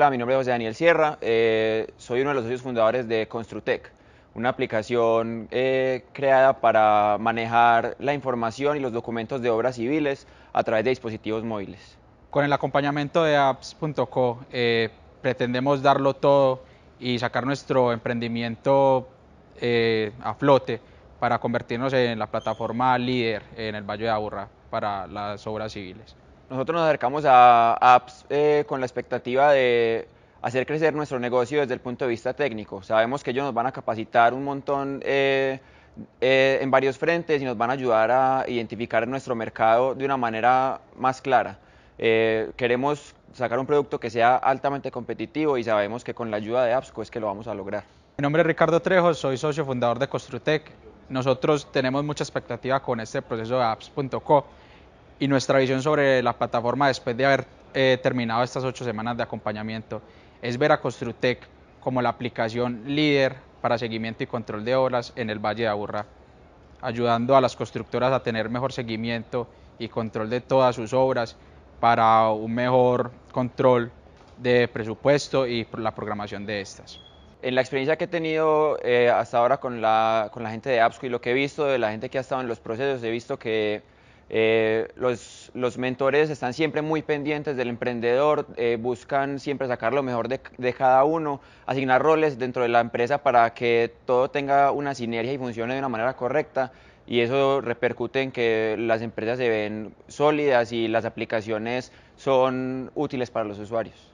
Hola, mi nombre es José Daniel Sierra, eh, soy uno de los socios fundadores de Construtec, una aplicación eh, creada para manejar la información y los documentos de obras civiles a través de dispositivos móviles. Con el acompañamiento de apps.co eh, pretendemos darlo todo y sacar nuestro emprendimiento a flote para convertirnos en la plataforma líder en el Valle de Aburrá para las obras civiles nosotros nos acercamos a apps eh, con la expectativa de hacer crecer nuestro negocio desde el punto de vista técnico. Sabemos que ellos nos van a capacitar un montón eh, eh, en varios frentes y nos van a ayudar a identificar nuestro mercado de una manera más clara. queremos sacar un producto que sea altamente competitivo y sabemos que con la ayuda de Appsco es que lo vamos a lograr. Mi nombre es Ricardo Trejo, soy socio fundador de Construtec. Nosotros tenemos mucha expectativa con este proceso de apps.co y nuestra visión sobre la plataforma después de haber eh, terminado estas ocho semanas de acompañamiento es ver a Construtec como la aplicación líder para seguimiento y control de obras en el Valle de Aburrá, ayudando a las constructoras a tener mejor seguimiento y control de todas sus obras para un mejor control de presupuesto y la programación de estas. En la experiencia que he tenido eh, hasta ahora con la, con la gente de APSCO y lo que he visto de la gente que ha estado en los procesos, he visto que eh, los, mentores están siempre muy pendientes del emprendedor, eh, buscan siempre sacar lo mejor de, de, cada uno, asignar roles dentro de la empresa para que todo tenga una sinergia y funcione de una manera correcta y eso repercute en que las empresas se ven sólidas y las aplicaciones son útiles para los usuarios.